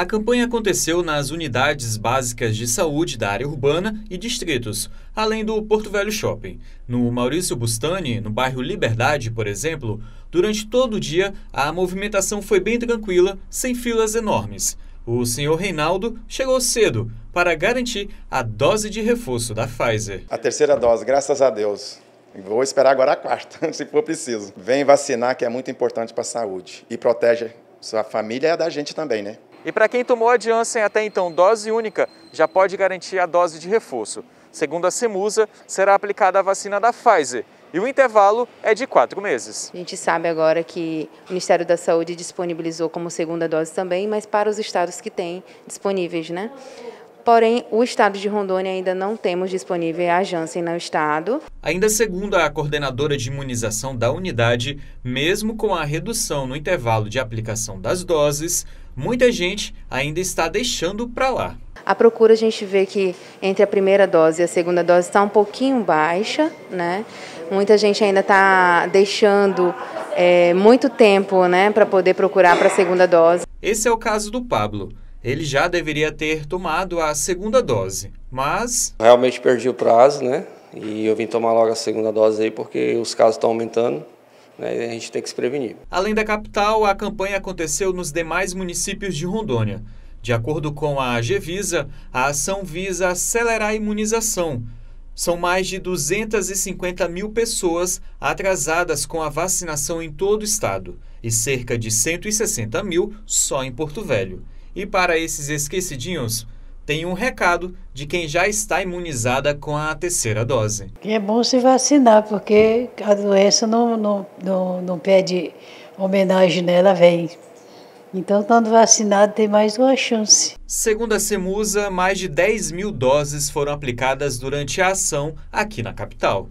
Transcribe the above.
A campanha aconteceu nas unidades básicas de saúde da área urbana e distritos, além do Porto Velho Shopping. No Maurício Bustani, no bairro Liberdade, por exemplo, durante todo o dia a movimentação foi bem tranquila, sem filas enormes. O senhor Reinaldo chegou cedo para garantir a dose de reforço da Pfizer. A terceira dose, graças a Deus. Vou esperar agora a quarta, se for preciso. Vem vacinar, que é muito importante para a saúde e protege sua família e a da gente também, né? E para quem tomou a Janssen até então dose única, já pode garantir a dose de reforço. Segundo a Semusa, será aplicada a vacina da Pfizer e o intervalo é de quatro meses. A gente sabe agora que o Ministério da Saúde disponibilizou como segunda dose também, mas para os estados que têm disponíveis, né? Porém, o estado de Rondônia ainda não temos disponível a Janssen no é estado. Ainda segundo a coordenadora de imunização da unidade, mesmo com a redução no intervalo de aplicação das doses, muita gente ainda está deixando para lá. A procura a gente vê que entre a primeira dose e a segunda dose está um pouquinho baixa, né? Muita gente ainda está deixando é, muito tempo, né, para poder procurar para a segunda dose. Esse é o caso do Pablo ele já deveria ter tomado a segunda dose, mas... Realmente perdi o prazo, né? E eu vim tomar logo a segunda dose aí porque os casos estão aumentando. Né? A gente tem que se prevenir. Além da capital, a campanha aconteceu nos demais municípios de Rondônia. De acordo com a Gevisa, a ação visa acelerar a imunização. São mais de 250 mil pessoas atrasadas com a vacinação em todo o estado e cerca de 160 mil só em Porto Velho. E para esses esquecidinhos, tem um recado de quem já está imunizada com a terceira dose. É bom se vacinar, porque a doença não, não, não, não pede homenagem nela, vem. Então, quando vacinado, tem mais uma chance. Segundo a Cemusa, mais de 10 mil doses foram aplicadas durante a ação aqui na capital.